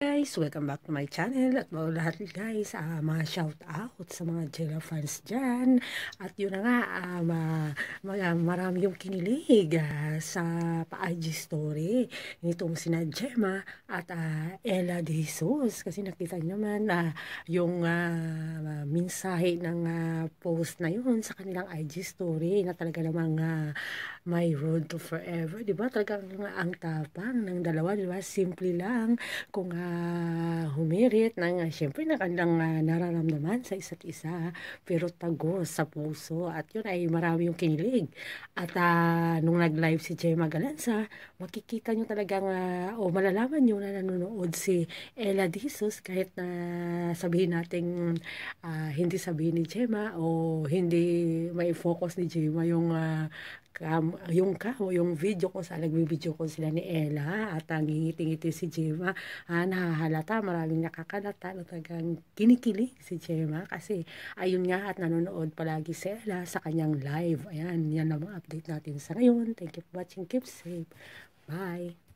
guys, welcome back to my channel at bago lahat guys, uh, mga shout out sa mga Jella fans dyan at yun na nga, uh, ma, ma, marami yung kinilig uh, sa pa-IG story nitong sina Gemma at uh, Ella De Jesus kasi nakita nyo man uh, yung uh, mensahe ng uh, post na yun sa kanilang IG story na talaga namang uh, ah, my road to forever, di ba? Talagang ang tapang ng dalawa, di ba? Simple lang kung uh, spirit ng, uh, syempre, na kanilang uh, nararamdaman sa isa't isa, pero tagos sa puso. At yun ay marami yung kinilig. At uh, nung nag-live si Gemma Galanza, makikita nyo talagang, uh, o malalaman nyo na nanonood si Ella Disos kahit na sabihin natin uh, hindi sabihin ni Jema o hindi may focus ni Jema yung uh, cam, yung cam, yung video ko sa nagbibideo ko sila ni Ella at ang ngingiti-ngiti si Jema ah, nahahalata maraming nakakalata na tagang kinikilig si Gemma kasi ayun nga at nanonood palagi si Ella sa kanyang live. Ayan, yan ang update natin sa ngayon. Thank you for watching. Keep safe. Bye!